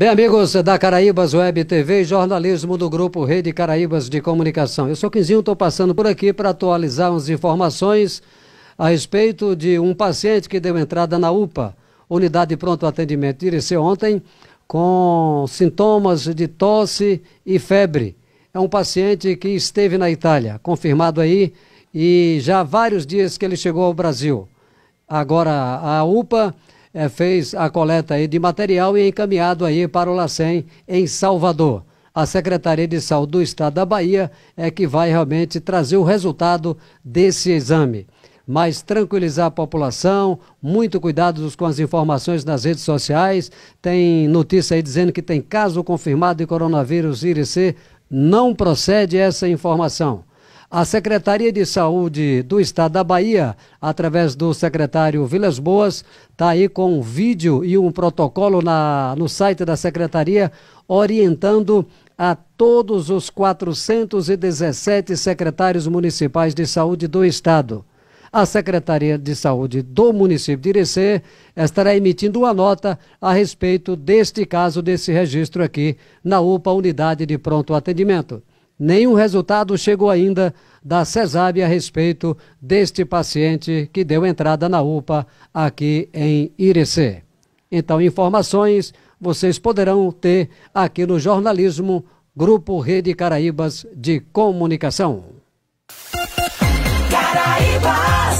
Bem, amigos da Caraíbas Web TV e jornalismo do Grupo Rede Caraíbas de Comunicação. Eu sou Quinzinho, estou passando por aqui para atualizar as informações a respeito de um paciente que deu entrada na UPA, Unidade de Pronto Atendimento de ontem, com sintomas de tosse e febre. É um paciente que esteve na Itália, confirmado aí, e já há vários dias que ele chegou ao Brasil. Agora, a UPA é, fez a coleta aí de material e é encaminhado aí para o LACEN em Salvador. A Secretaria de Saúde do Estado da Bahia é que vai realmente trazer o resultado desse exame mas tranquilizar a população, muito cuidado com as informações nas redes sociais. Tem notícia aí dizendo que tem caso confirmado de coronavírus IRC, não procede essa informação. A Secretaria de Saúde do Estado da Bahia, através do secretário Vilas Boas, está aí com um vídeo e um protocolo na, no site da Secretaria, orientando a todos os 417 secretários municipais de saúde do Estado. A Secretaria de Saúde do município de Irecê estará emitindo uma nota a respeito deste caso, desse registro aqui na UPA Unidade de Pronto Atendimento nenhum resultado chegou ainda da CESAB a respeito deste paciente que deu entrada na UPA aqui em Irecê. Então, informações vocês poderão ter aqui no Jornalismo Grupo Rede Caraíbas de Comunicação. Caraíbas!